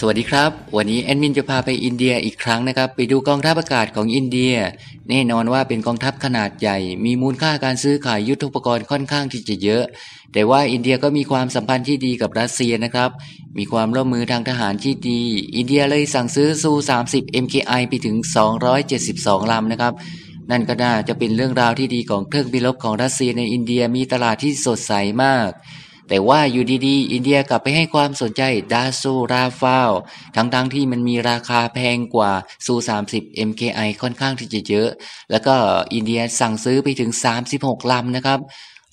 สวัสดีครับ วันนี้แอดมินจะพาไปอินเดียอีกครั้งนะครับไปดูกองทัพอากาศของอินเดียแน่นอนว่าเป็นกองทัพขนาดใหญ่ มีมูลค่าการซื้อขายยุทธปกรณ์ค่อนข้างที่จะเยอะ แต่ว่าอินเดียก็มีความสัมพันธ์ที่ดีกับรัสเซียนะครับมีความร่วมมือทางทหารที่ดีอินเดียเลยสั่งซื้อซู30 MKI ไปถึง 272ลำนะครับนั่นก็น่าจะเป็นเรื่องราวที่ดีของเครื่องบินรบของรัสเซีย ในอินเดียมีตลาดที่สดใสมากแต่ว่าอยู่ดีๆ อินเดียกลับไปให้ความสนใจดาโซราฟาวทั้งๆทที่มันมีราคาแพงกว่าซู30 MKI ค่อนข้างที่จะเยอะ แล้วก็อินเดียสั่งซื้อไปถึง 36 ลำนะครับ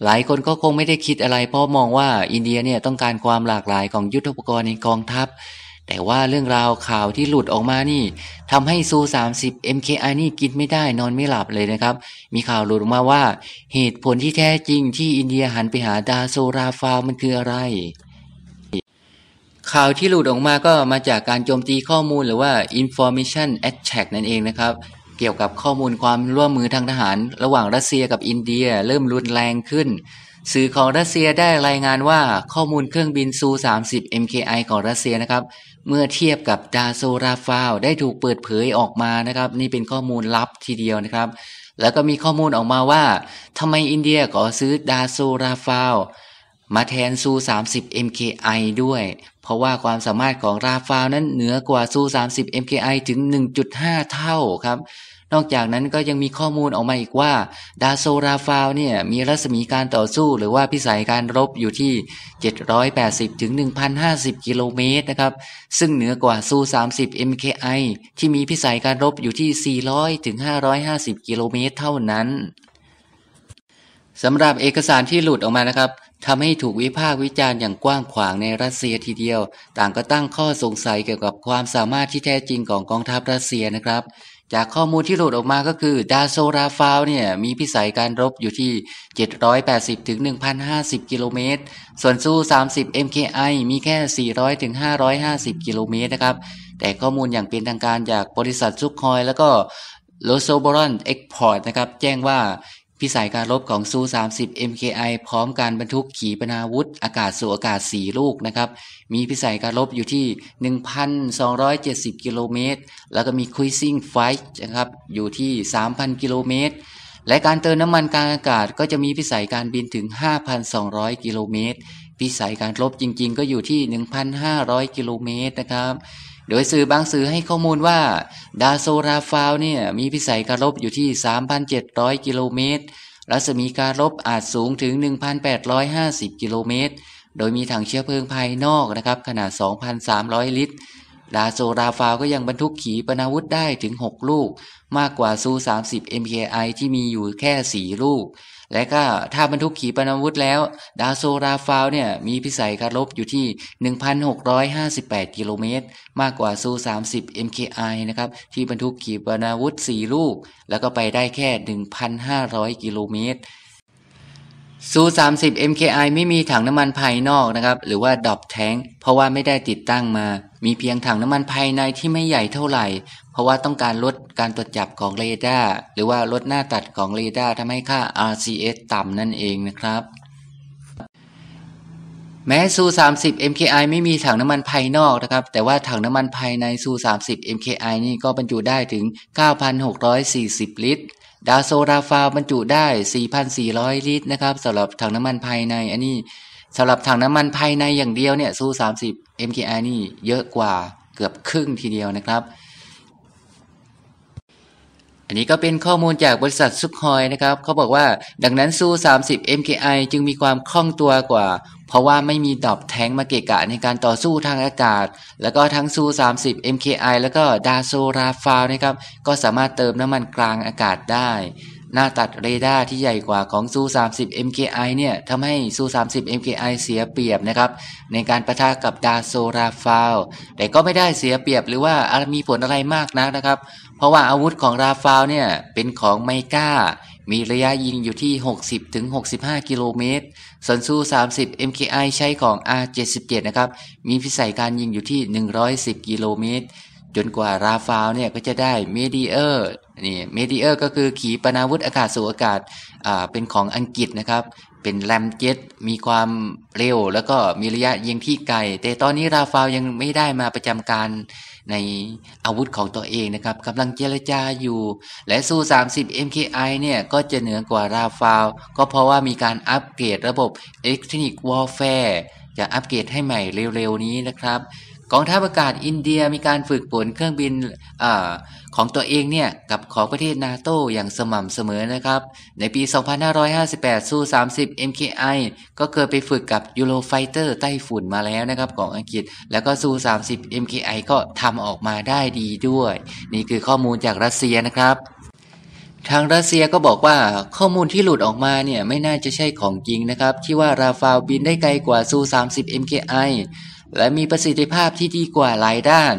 หลายคนก็คงไม่ได้คิดอะไรเพราะมองว่าอินเดียเนี่ยต้องการความหลากหลายของยุทธปกรณ์ในกองทัพแต่ว่าเรื่องราวข่าวที่หลุดออกมานี่ทำให้ซู 30 MKI นี่กินไม่ได้นอนไม่หลับเลยนะครับ มีข่าวหลุดออกมาว่าเหตุผลที่แท้จริงที่อินเดียหันไปหาดาโซราฟามันคืออะไร ข่าวที่หลุดออกมาก็มาจากการโจมตีข้อมูลหรือว่า information attack นั่นเองนะครับ เกี่ยวกับข้อมูลความร่วมมือทางทหาร ระหว่างรัสเซียกับอินเดีย เริ่มรุนแรงขึ้นสื่อของรัสเซียได้รายงานว่าข้อมูลเครื่องบินซู 30 MKI ของรัสเซียนะครับ เมื่อเทียบกับดาโซราฟาวได้ถูกเปิดเผยออกมานะครับ นี่เป็นข้อมูลลับทีเดียวนะครับ แล้วก็มีข้อมูลออกมาว่าทำไมอินเดียขอซื้อดาโซราฟาวมาแทนซู 30 MKI ด้วย เพราะว่าความสามารถของราฟาวนั้นเหนือกว่าซู 30 MKI ถึง 1.5 เท่าครับนอกจากนั้นก็ยังมีข้อมูลออกมาอีกว่า ดาโซราฟาวเนี่ยมีรัศมีการต่อสู้หรือว่าพิสัยการรบอยู่ที่ 780 ถึง1,050 กิโลเมตรนะครับ ซึ่งเหนือกว่าซู 30 MKI ที่มีพิสัยการรบอยู่ที่ 400 ถึง 550 กิโลเมตรเท่านั้นสำหรับเอกสารที่หลุดออกมานะครับทำให้ถูกวิพากษ์วิจารณ์อย่างกว้างขวางในรัสเซียทีเดียว ต่างก็ตั้งข้อสงสัยเกี่ยวกับความสามารถที่แท้จริงของกองทัพรัสเซียนะครับจากข้อมูลที่หลุดออกมาก็คือดาโซราฟาวเนี่ยมีพิสัยการรบอยู่ที่ 780ถึง1,050 กิโลเมตร ส่วนซู30 MKI มีแค่ 400ถึง550 กิโลเมตรนะครับ แต่ข้อมูลอย่างเป็นทางการจากบริษัทซุกคอยแล้วก็โลโซบรอนเอ็กพอร์ตนะครับแจ้งว่าพิสัยการรบของซู30 MKI พร้อมการบรรทุกขีปนาวุธอากาศสู่อากาศ 4 ลูกนะครับ มีพิสัยการรบอยู่ที่ 1,270กิโลเมตร แล้วก็มีคุยซิงไฟนะครับ อยู่ที่ 3,000กิโลเมตร และการเติมน้ำมันกลางอากาศก็จะมีพิสัยการบินถึง 5,200กิโลเมตร พิสัยการรบจริง ๆ ก็อยู่ที่ 1,500 กิโลเมตรนะครับโดยสื่อบางสื่อให้ข้อมูลว่า ดาโซราฟาวเนี่ยมีพิสัยการลบอยู่ที่ 3,700 กิโลเมตร รัศมีการลบอาจสูงถึง 1,850 กิโลเมตร โดยมีถังเชื้อเพลิงภายนอกนะครับ ขนาด 2,300 ลิตร ดาโซราฟาวก็ยังบรรทุกขีปนาวุธได้ถึง 6 ลูก มากกว่าซู 30 MKI ที่มีอยู่แค่ 4 ลูกและก็ถ้าบรรทุกขีปนาวุธแล้ว ดาวโซราฟาวเนี่ยมีพิสัยการลบอยู่ที่ 1,658 กิโลเมตรมากกว่าซู30 MKI นะครับที่บรรทุกขีปนาวุธ 4 ลูก แล้วก็ไปได้แค่ 1,500 กิโลเมตรซู30 MKI ไม่มีถังน้ำมันภายนอกนะครับหรือว่าดอบแทงเพราะว่าไม่ได้ติดตั้งมามีเพียงถังน้ำมันภายในที่ไม่ใหญ่เท่าไหร่ เพราะว่าต้องการลดการตรวจจับของเรดาร์ หรือว่าลดหน้าตัดของเรดาร์ ทำให้ค่า RCS ต่ำนั่นเองนะครับ แม้ซู 30 MKI ไม่มีถังน้ำมันภายนอกนะครับ แต่ว่าถังน้ำมันภายในซู 30 MKI นี่ก็บรรจุได้ถึง 9,640 ลิตร ดาโซราฟา บรรจุได้ 4,400 ลิตรนะครับสำหรับถังน้ำมันภายในอันนี้สำหรับถังน้ำมันภายในอย่างเดียวเนี่ยซู30 MKI นี่เยอะกว่าเกือบครึ่งทีเดียวนะครับ อันนี้ก็เป็นข้อมูลจากบริษัทซุกฮอยนะครับเขาบอกว่าดังนั้นซู30 MKI จึงมีความคล่องตัวกว่า เพราะว่าไม่มีดอบแทงมาเกะกะในการต่อสู้ทางอากาศ แล้วก็ทั้งซู30 MKI แล้วก็ดาโซราฟาวนะครับก็สามารถเติมน้ำมันกลางอากาศได้หน้าตัดเรดาร์ที่ใหญ่กว่าของซู30 MKI เนี่ยทำให้ซู30 MKI เสียเปรียบนะครับ ในการประทะกับดาโซราฟาวแต่ก็ไม่ได้เสียเปรียบ หรือว่ามีผลอะไรมากนักนะครับ เพราะว่าอาวุธของราฟาวเนี่ย เป็นของไมก้า มีระยะยิงอยู่ที่ 60-65 กิโลเมตร ส่วนซู30 MKI ใช้ของ R77 นะครับ มีพิสัยการยิงอยู่ที่ 110 กิโลเมตร จนกว่าราฟาวเนี่ยก็จะได้เมดิเออร์นี่เมดิเออร์ก็คือขีปนาวุธอากาศสู่อากาศเป็นของอังกฤษนะครับ เป็นแรมเจ็ตมีความเร็ว แล้วก็มีระยะยิงที่ไกล แต่ตอนนี้ราฟาลยังไม่ได้มาประจำการในอาวุธของตัวเองนะครับกำลังเจรจาอยู่ และซู30 MKI เนี่ยก็จะเหนือกว่าราฟาลก็เพราะว่ามีการอัปเกรดระบบ e l เ c ็ก o n i นิก r f วอ e ฟจะอัปเกรดให้ใหม่เร็ว ๆ นี้นะครับกองทัพอากาศอินเดียมีการฝึกฝนเครื่องบินอของตัวเองเนี่ยกับของประเทศนาโตอย่างสม่ำเสมอนะครับ ในปี 2558 สู้30 MKI ก็เคยไปฝึกกับยูโรไฟเตอร์ไต้ฝุ่นมาแล้วนะครับของอังกฤษแล้วก็สู้30 MKI ก็ทำออกมาได้ดีด้วย นี่คือข้อมูลจากรัสเซียนะครับ ทางรัสเซียก็บอกว่าข้อมูลที่หลุดออกมาเนี่ยไม่น่าจะใช่ของจริงนะครับที่ว่าราฟาลบินได้ไกลกว่าซู30 MKI และมีประสิทธิภาพที่ดีกว่าหลายด้าน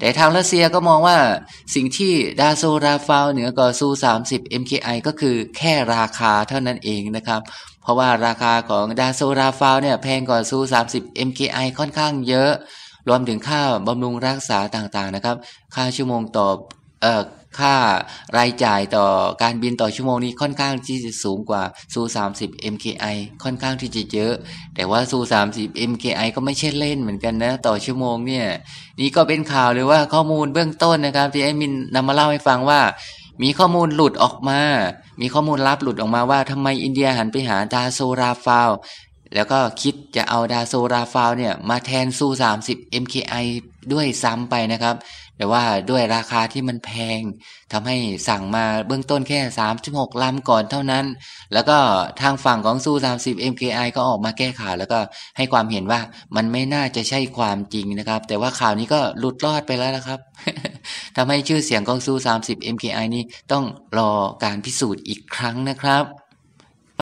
แต่ทางรัสเซียก็มองว่าสิ่งที่ดาโซราฟาวเหนือกอซู 30 MKI ก็คือแค่ราคาเท่านั้นเองนะครับ เพราะว่าราคาของดาโซราฟาวเนี่ยแพงกอซู 30 MKI ค่อนข้างเยอะ รวมถึงค่าบำรุงรักษาต่างๆนะครับ ค่าชั่วโมงต่อค่ารายจ่ายต่อการบินต่อชั่วโมงนี้ค่อนข้างที่จะสูงกว่าซู30 MKI ค่อนข้างที่จะเยอะแต่ว่าซู30 MKI ก็ไม่ใช่เล่นเหมือนกันนะ ต่อชั่วโมงเนี่ย นี่ก็เป็นข่าวเลยว่าข้อมูลเบื้องต้นนะครับที่ไอ้มินนำมาเล่าให้ฟังว่า มีข้อมูลหลุดออกมา มีข้อมูลลับหลุดออกมาว่าทำไมอินเดียหันไปหาดาโซราฟาวแล้วก็คิดจะเอาดาโซราฟาวเนี่ยมาแทนซู30 MKI ด้วยซ้ำไปนะครับ แต่ว่าด้วยราคาที่มันแพง ทำให้สั่งมาเบื้องต้นแค่36ลำก่อนเท่านั้น แล้วก็ทางฝั่งของซู 30 MKI ก็ออกมาแก้ข่าวแล้วก็ให้ความเห็นว่ามันไม่น่าจะใช่ความจริงนะครับ แต่ว่าข่าวนี้ก็หลุดรอดไปแล้วนะครับ ทำให้ชื่อเสียงของซู 30 MKI นี้ต้องรอการพิสูจน์อีกครั้งนะครับ